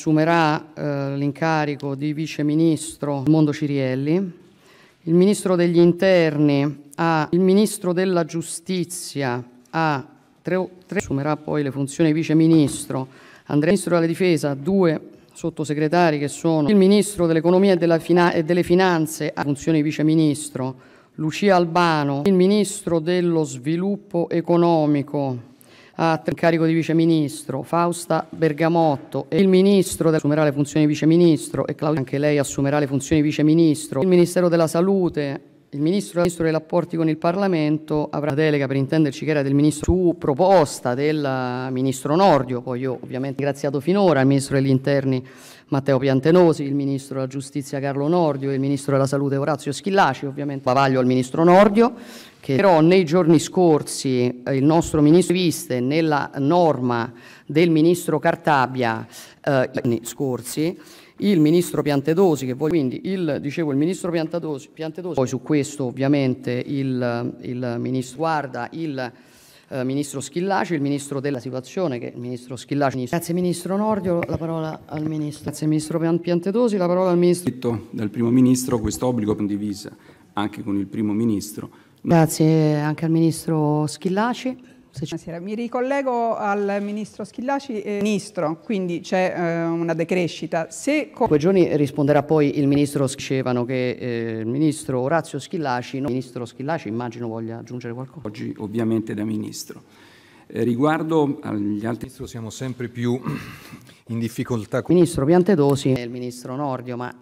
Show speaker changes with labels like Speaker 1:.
Speaker 1: assumerà eh, l'incarico di vice ministro Mondo Cirielli, il ministro degli interni ha, il ministro della giustizia ha tre, tre, assumerà poi le funzioni vice ministro, Andrea ministro della difesa due sottosegretari che sono il ministro dell'economia e, e, delle finanze ha funzioni vice ministro, Lucia Albano, il ministro dello sviluppo economico a carico di viceministro, Fausta Bergamotto e il ministro assumerà le funzioni di viceministro e Claudia anche lei assumerà le funzioni di viceministro. Il Ministero della Salute il ministro, dei rapporti con il Parlamento avrà delega per intenderci che era del ministro su proposta del ministro Nordio, poi io ovviamente ringraziato finora il ministro degli interni Matteo Piantenosi, il ministro della giustizia Carlo Nordio e il ministro della salute Orazio Schillaci, ovviamente bavaglio al ministro Nordio che però nei giorni scorsi eh, il nostro ministro viste nella norma del ministro Cartabia eh, i scorsi il ministro Piantedosi che voi quindi il, dicevo il ministro Piantedosi, Piantedosi poi su questo ovviamente il, il ministro guarda il eh, ministro Schillaci, il ministro della situazione, che è il ministro Schillaci. Ministro. Grazie ministro Nordio, la parola al ministro. Grazie ministro Piantedosi, la parola al ministro.
Speaker 2: Dal primo ministro questo obbligo condivisa anche con il primo ministro
Speaker 1: Grazie anche al Ministro Schillaci.
Speaker 2: Buonasera, mi ricollego al Ministro Schillaci. Eh, ministro, quindi c'è eh, una decrescita. Se con...
Speaker 1: Quei giorni risponderà poi il Ministro, Scevano che eh, il Ministro
Speaker 2: Orazio Schillaci, no, il Ministro Schillaci immagino voglia aggiungere qualcosa. Oggi ovviamente da Ministro. Eh, riguardo agli altri... Siamo sempre più in difficoltà.
Speaker 1: Ministro Piantedosi e il Ministro Nordio, ma...